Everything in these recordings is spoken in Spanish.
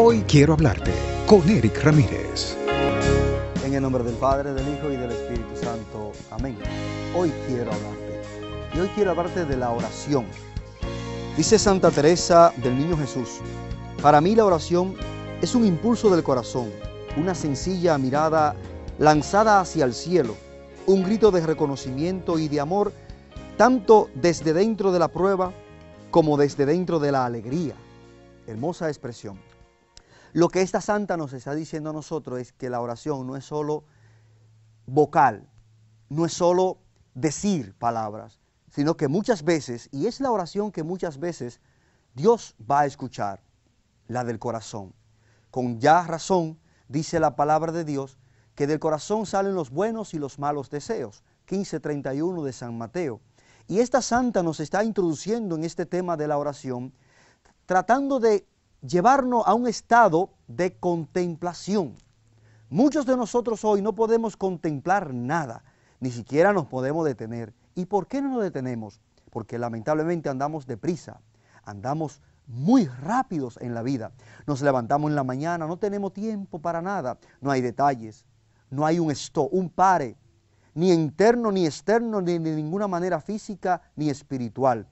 Hoy quiero hablarte con Eric Ramírez. En el nombre del Padre, del Hijo y del Espíritu Santo. Amén. Hoy quiero hablarte. Y hoy quiero hablarte de la oración. Dice Santa Teresa del Niño Jesús, para mí la oración es un impulso del corazón, una sencilla mirada lanzada hacia el cielo, un grito de reconocimiento y de amor, tanto desde dentro de la prueba como desde dentro de la alegría. Hermosa expresión. Lo que esta santa nos está diciendo a nosotros es que la oración no es solo vocal, no es solo decir palabras, sino que muchas veces, y es la oración que muchas veces Dios va a escuchar, la del corazón. Con ya razón, dice la palabra de Dios, que del corazón salen los buenos y los malos deseos. 15.31 de San Mateo. Y esta santa nos está introduciendo en este tema de la oración, tratando de llevarnos a un estado de contemplación. Muchos de nosotros hoy no podemos contemplar nada, ni siquiera nos podemos detener. ¿Y por qué no nos detenemos? Porque lamentablemente andamos deprisa, andamos muy rápidos en la vida. Nos levantamos en la mañana, no tenemos tiempo para nada, no hay detalles, no hay un esto, un pare, ni interno, ni externo, ni de ninguna manera física, ni espiritual.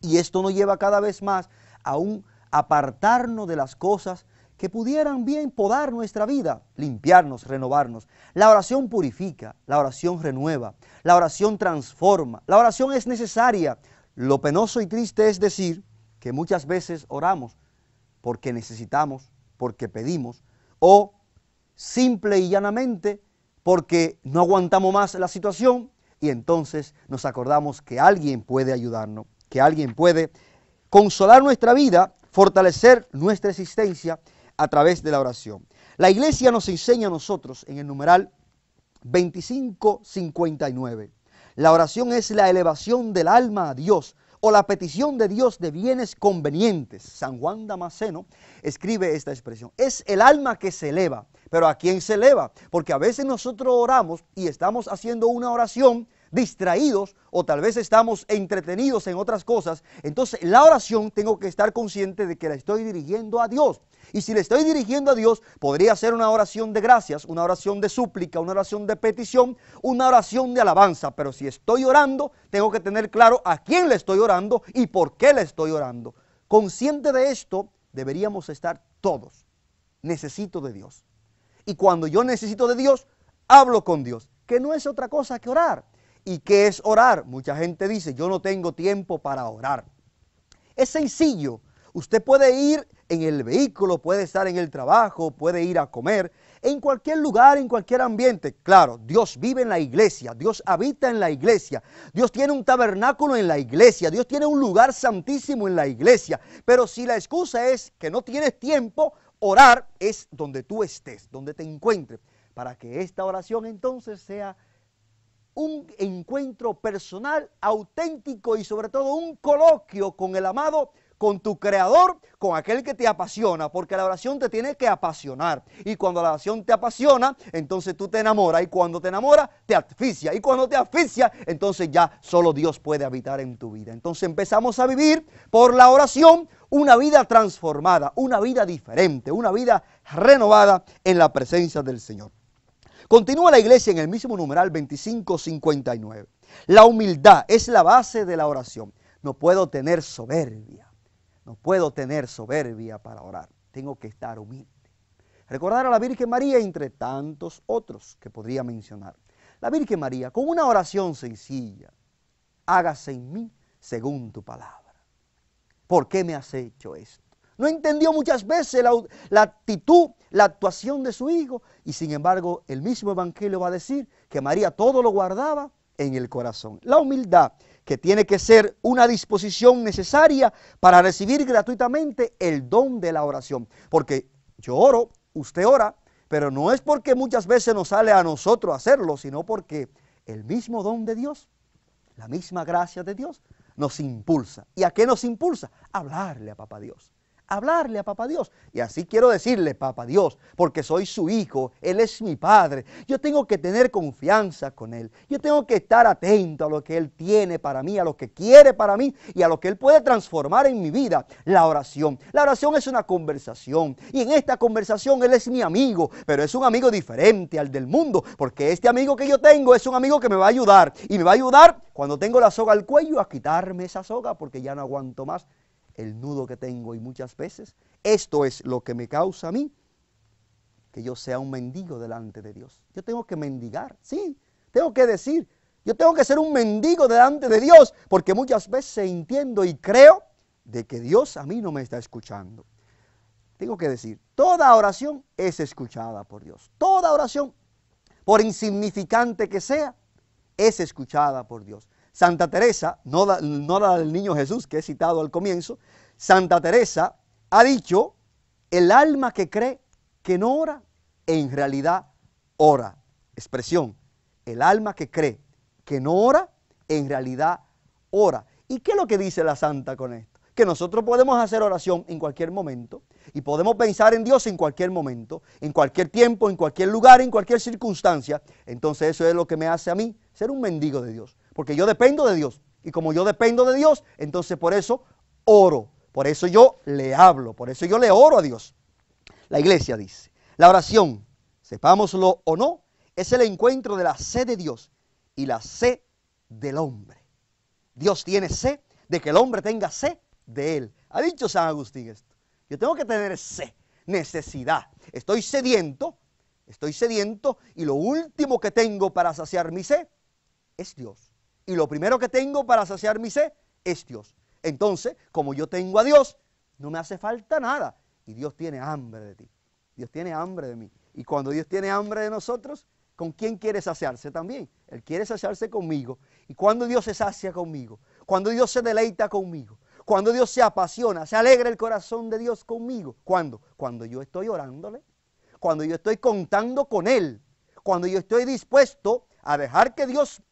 Y esto nos lleva cada vez más a un apartarnos de las cosas que pudieran bien podar nuestra vida, limpiarnos, renovarnos. La oración purifica, la oración renueva, la oración transforma, la oración es necesaria. Lo penoso y triste es decir que muchas veces oramos porque necesitamos, porque pedimos, o simple y llanamente porque no aguantamos más la situación y entonces nos acordamos que alguien puede ayudarnos, que alguien puede consolar nuestra vida fortalecer nuestra existencia a través de la oración. La iglesia nos enseña a nosotros en el numeral 2559. La oración es la elevación del alma a Dios o la petición de Dios de bienes convenientes. San Juan Damasceno escribe esta expresión. Es el alma que se eleva, pero ¿a quién se eleva? Porque a veces nosotros oramos y estamos haciendo una oración distraídos o tal vez estamos entretenidos en otras cosas, entonces la oración tengo que estar consciente de que la estoy dirigiendo a Dios. Y si le estoy dirigiendo a Dios, podría ser una oración de gracias, una oración de súplica, una oración de petición, una oración de alabanza. Pero si estoy orando, tengo que tener claro a quién le estoy orando y por qué le estoy orando. Consciente de esto, deberíamos estar todos. Necesito de Dios. Y cuando yo necesito de Dios, hablo con Dios, que no es otra cosa que orar. ¿Y qué es orar? Mucha gente dice, yo no tengo tiempo para orar. Es sencillo. Usted puede ir en el vehículo, puede estar en el trabajo, puede ir a comer, en cualquier lugar, en cualquier ambiente. Claro, Dios vive en la iglesia, Dios habita en la iglesia, Dios tiene un tabernáculo en la iglesia, Dios tiene un lugar santísimo en la iglesia. Pero si la excusa es que no tienes tiempo, orar es donde tú estés, donde te encuentres, para que esta oración entonces sea un encuentro personal, auténtico y sobre todo un coloquio con el amado con tu creador, con aquel que te apasiona, porque la oración te tiene que apasionar. Y cuando la oración te apasiona, entonces tú te enamoras. Y cuando te enamoras, te asfixia. Y cuando te asfixia, entonces ya solo Dios puede habitar en tu vida. Entonces empezamos a vivir por la oración una vida transformada, una vida diferente, una vida renovada en la presencia del Señor. Continúa la iglesia en el mismo numeral 2559. La humildad es la base de la oración. No puedo tener soberbia. No puedo tener soberbia para orar. Tengo que estar humilde. Recordar a la Virgen María entre tantos otros que podría mencionar. La Virgen María, con una oración sencilla, hágase en mí según tu palabra. ¿Por qué me has hecho esto? No entendió muchas veces la, actitud, la actuación de su hijo. Y sin embargo, el mismo Evangelio va a decir que María todo lo guardaba en el corazón. La humildad, que tiene que ser una disposición necesaria para recibir gratuitamente el don de la oración. Porque yo oro, usted ora, pero no es porque muchas veces nos sale a nosotros hacerlo, sino porque el mismo don de Dios, la misma gracia de Dios, nos impulsa. ¿Y a qué nos impulsa? hablarle a Papá Dios hablarle a Papá Dios. Y así quiero decirle, Papá Dios, porque soy su hijo, Él es mi Padre. Yo tengo que tener confianza con Él. Yo tengo que estar atento a lo que Él tiene para mí, a lo que quiere para mí y a lo que Él puede transformar en mi vida. La oración. La oración es una conversación. Y en esta conversación Él es mi amigo, pero es un amigo diferente al del mundo, porque este amigo que yo tengo es un amigo que me va a ayudar. Y me va a ayudar cuando tengo la soga al cuello a quitarme esa soga porque ya no aguanto más el nudo que tengo y muchas veces esto es lo que me causa a mí que yo sea un mendigo delante de Dios. Yo tengo que mendigar, sí, tengo que decir, yo tengo que ser un mendigo delante de Dios porque muchas veces entiendo y creo de que Dios a mí no me está escuchando. Tengo que decir, toda oración es escuchada por Dios. Toda oración, por insignificante que sea, es escuchada por Dios. Santa Teresa, no la, del niño Jesús que he citado al comienzo, Santa Teresa ha dicho, el alma que cree que no ora, en realidad ora. Expresión, el alma que cree que no ora, en realidad ora. ¿Y qué es lo que dice la santa con esto? Que nosotros podemos hacer oración en cualquier momento y podemos pensar en Dios en cualquier momento, en cualquier tiempo, en cualquier lugar, en cualquier circunstancia. Entonces eso es lo que me hace a mí ser un mendigo de Dios porque yo dependo de Dios. Y como yo dependo de Dios, entonces por eso oro, por eso yo le hablo, por eso yo le oro a Dios. La iglesia dice, la oración, sepámoslo o no, es el encuentro de la sed de Dios y la sed del hombre. Dios tiene sed de que el hombre tenga sed de él. Ha dicho San Agustín esto. Yo tengo que tener sed, necesidad. Estoy sediento, estoy sediento y lo último que tengo para saciar mi sed es Dios y lo primero que tengo para saciar mi sed es Dios. Entonces, como yo tengo a Dios, no me hace falta nada. Y Dios tiene hambre de ti. Dios tiene hambre de mí. Y cuando Dios tiene hambre de nosotros, ¿con quién quiere saciarse también? Él quiere saciarse conmigo. Y cuando Dios se sacia conmigo, cuando Dios se deleita conmigo, cuando Dios se apasiona, se alegra el corazón de Dios conmigo. ¿Cuándo? Cuando yo estoy orándole, cuando yo estoy contando con Él, cuando yo estoy dispuesto a dejar que Dios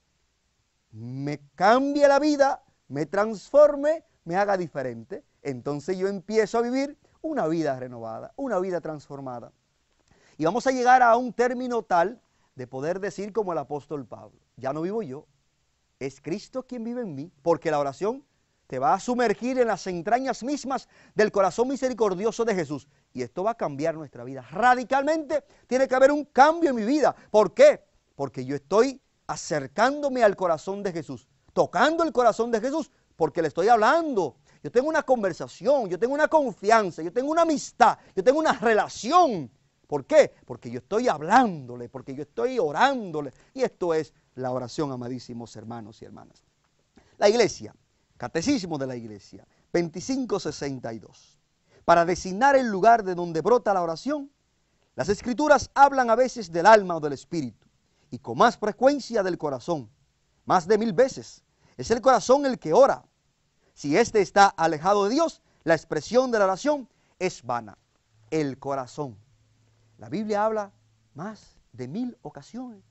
me cambie la vida, me transforme, me haga diferente. Entonces yo empiezo a vivir una vida renovada, una vida transformada. Y vamos a llegar a un término tal de poder decir como el apóstol Pablo, ya no vivo yo, es Cristo quien vive en mí, porque la oración te va a sumergir en las entrañas mismas del corazón misericordioso de Jesús. Y esto va a cambiar nuestra vida. Radicalmente tiene que haber un cambio en mi vida. ¿Por qué? Porque yo estoy acercándome al corazón de Jesús, tocando el corazón de Jesús, porque le estoy hablando. Yo tengo una conversación, yo tengo una confianza, yo tengo una amistad, yo tengo una relación. ¿Por qué? Porque yo estoy hablándole, porque yo estoy orándole. Y esto es la oración, amadísimos hermanos y hermanas. La iglesia, catecismo de la iglesia, 2562. Para designar el lugar de donde brota la oración, las escrituras hablan a veces del alma o del espíritu y con más frecuencia del corazón, más de mil veces. Es el corazón el que ora. Si éste está alejado de Dios, la expresión de la oración es vana. El corazón. La Biblia habla más de mil ocasiones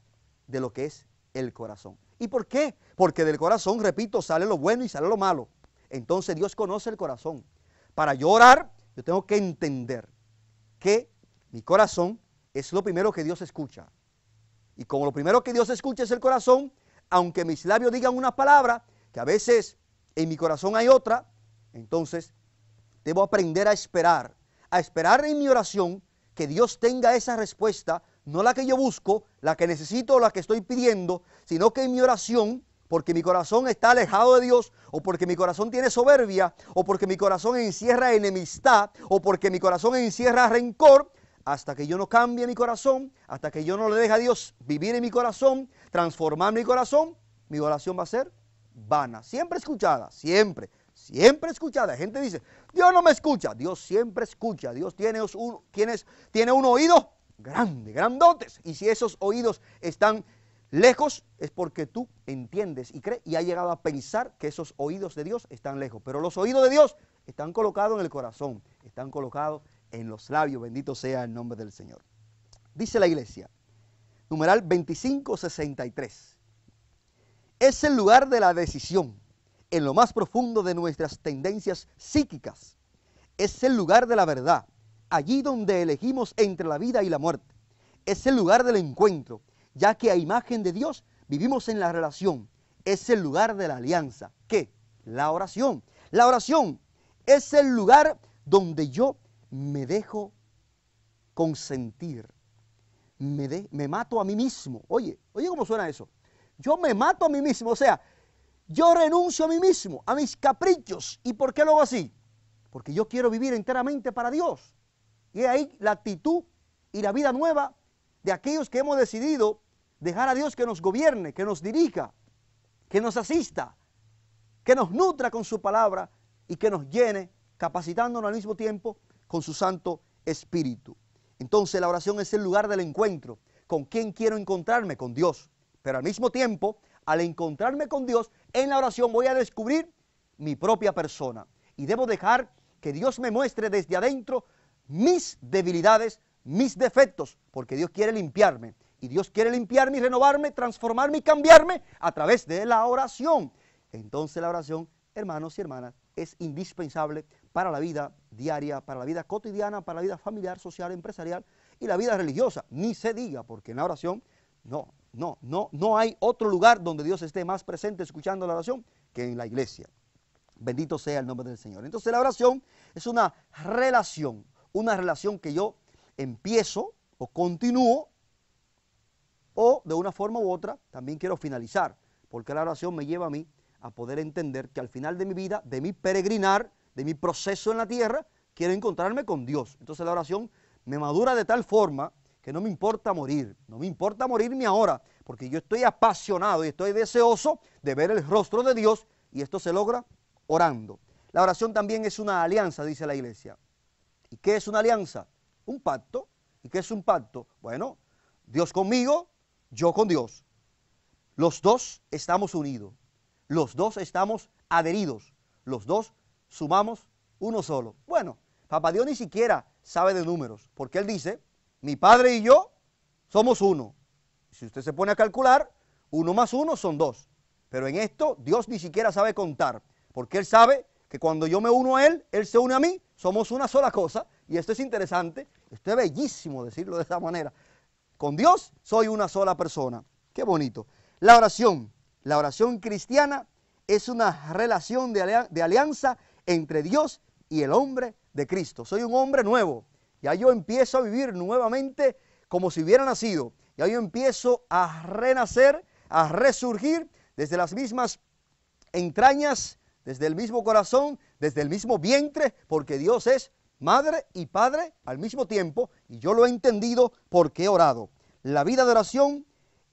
de lo que es el corazón. ¿Y por qué? Porque del corazón, repito, sale lo bueno y sale lo malo. Entonces Dios conoce el corazón. Para yo orar, yo tengo que entender que mi corazón es lo primero que Dios escucha. Y como lo primero que Dios escucha es el corazón, aunque mis labios digan una palabra, que a veces en mi corazón hay otra, entonces debo aprender a esperar, a esperar en mi oración que Dios tenga esa respuesta, no la que yo busco, la que necesito o la que estoy pidiendo, sino que en mi oración, porque mi corazón está alejado de Dios, o porque mi corazón tiene soberbia, o porque mi corazón encierra enemistad, o porque mi corazón encierra rencor, hasta que yo no cambie mi corazón, hasta que yo no le deje a Dios vivir en mi corazón, transformar mi corazón, mi oración va a ser vana. Siempre escuchada, siempre, siempre escuchada. La gente dice, Dios no me escucha. Dios siempre escucha. Dios tiene un, tiene un oído grande, grandotes. Y si esos oídos están lejos, es porque tú entiendes y crees y has llegado a pensar que esos oídos de Dios están lejos. Pero los oídos de Dios están colocados en el corazón, están colocados en los labios. Bendito sea el nombre del Señor. Dice la iglesia, numeral 2563. Es el lugar de la decisión, en lo más profundo de nuestras tendencias psíquicas. Es el lugar de la verdad, allí donde elegimos entre la vida y la muerte. Es el lugar del encuentro, ya que a imagen de Dios vivimos en la relación. Es el lugar de la alianza. ¿Qué? La oración. La oración es el lugar donde yo me dejo consentir, me, me mato a mí mismo. Oye, oye cómo suena eso. Yo me mato a mí mismo, o sea, yo renuncio a mí mismo, a mis caprichos. ¿Y por qué lo hago así? Porque yo quiero vivir enteramente para Dios. Y ahí la actitud y la vida nueva de aquellos que hemos decidido dejar a Dios que nos gobierne, que nos dirija, que nos asista, que nos nutra con su palabra y que nos llene, capacitándonos al mismo tiempo con su Santo Espíritu. Entonces la oración es el lugar del encuentro. ¿Con quién quiero encontrarme? Con Dios. Pero al mismo tiempo, al encontrarme con Dios, en la oración voy a descubrir mi propia persona. Y debo dejar que Dios me muestre desde adentro mis debilidades, mis defectos, porque Dios quiere limpiarme. Y Dios quiere limpiarme renovarme, transformarme y cambiarme a través de la oración. Entonces la oración hermanos y hermanas, es indispensable para la vida diaria, para la vida cotidiana, para la vida familiar, social, empresarial y la vida religiosa. Ni se diga, porque en la oración no, no, no, no hay otro lugar donde Dios esté más presente escuchando la oración que en la iglesia. Bendito sea el nombre del Señor. Entonces la oración es una relación, una relación que yo empiezo o continúo o de una forma u otra también quiero finalizar, porque la oración me lleva a mí a poder entender que al final de mi vida, de mi peregrinar, de mi proceso en la tierra, quiero encontrarme con Dios. Entonces la oración me madura de tal forma que no me importa morir, no me importa morirme ahora, porque yo estoy apasionado y estoy deseoso de ver el rostro de Dios y esto se logra orando. La oración también es una alianza, dice la iglesia. ¿Y qué es una alianza? Un pacto. ¿Y qué es un pacto? Bueno, Dios conmigo, yo con Dios. Los dos estamos unidos. Los dos estamos adheridos, los dos sumamos uno solo. Bueno, papá Dios ni siquiera sabe de números, porque él dice, mi padre y yo somos uno. Si usted se pone a calcular, uno más uno son dos. Pero en esto Dios ni siquiera sabe contar, porque él sabe que cuando yo me uno a él, él se une a mí, somos una sola cosa, y esto es interesante, esto es bellísimo decirlo de esa manera. Con Dios soy una sola persona. Qué bonito. La oración la oración cristiana es una relación de, alianza entre Dios y el hombre de Cristo. Soy un hombre nuevo. Ya yo empiezo a vivir nuevamente como si hubiera nacido. Ya yo empiezo a renacer, a resurgir desde las mismas entrañas, desde el mismo corazón, desde el mismo vientre, porque Dios es madre y padre al mismo tiempo, y yo lo he entendido porque he orado. La vida de oración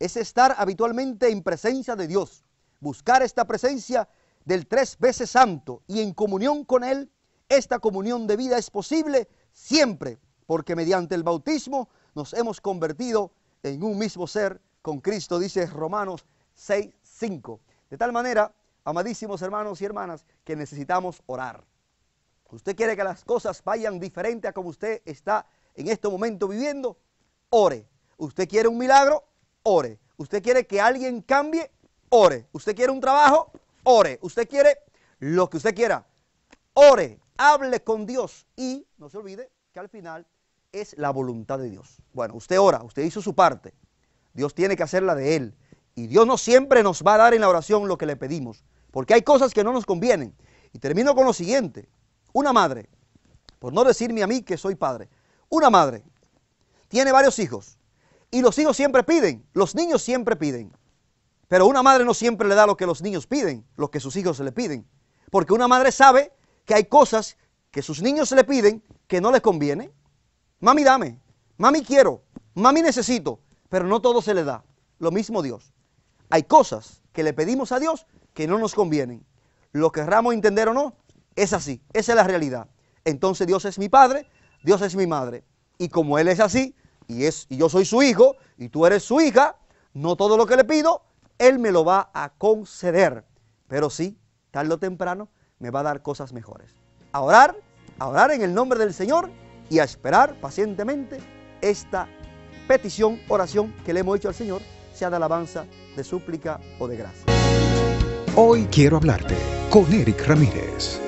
es estar habitualmente en presencia de Dios, buscar esta presencia del tres veces santo y en comunión con Él, esta comunión de vida es posible siempre, porque mediante el bautismo nos hemos convertido en un mismo ser con Cristo, dice Romanos 6, 5. De tal manera, amadísimos hermanos y hermanas, que necesitamos orar. Usted quiere que las cosas vayan diferente a como usted está en este momento viviendo, ore. Usted quiere un milagro, ore. Usted quiere que alguien cambie, ore. Usted quiere un trabajo, ore. Usted quiere lo que usted quiera, ore, hable con Dios y no se olvide que al final es la voluntad de Dios. Bueno, usted ora, usted hizo su parte, Dios tiene que hacer la de Él. Y Dios no siempre nos va a dar en la oración lo que le pedimos, porque hay cosas que no nos convienen. Y termino con lo siguiente, una madre, por no decirme a mí que soy padre, una madre tiene varios hijos y los hijos siempre piden, los niños siempre piden. Pero una madre no siempre le da lo que los niños piden, lo que sus hijos le piden. Porque una madre sabe que hay cosas que sus niños le piden que no les conviene. Mami, dame. Mami, quiero. Mami, necesito. Pero no todo se le da. Lo mismo Dios. Hay cosas que le pedimos a Dios que no nos convienen. Lo querramos entender o no, es así. Esa es la realidad. Entonces Dios es mi padre, Dios es mi madre. Y como Él es así, y, es, y yo soy su hijo y tú eres su hija, no todo lo que le pido, Él me lo va a conceder. Pero sí, tarde o temprano, me va a dar cosas mejores. A orar, a orar en el nombre del Señor y a esperar pacientemente esta petición, oración que le hemos hecho al Señor, sea de alabanza, de súplica o de gracia. Hoy quiero hablarte con Eric Ramírez.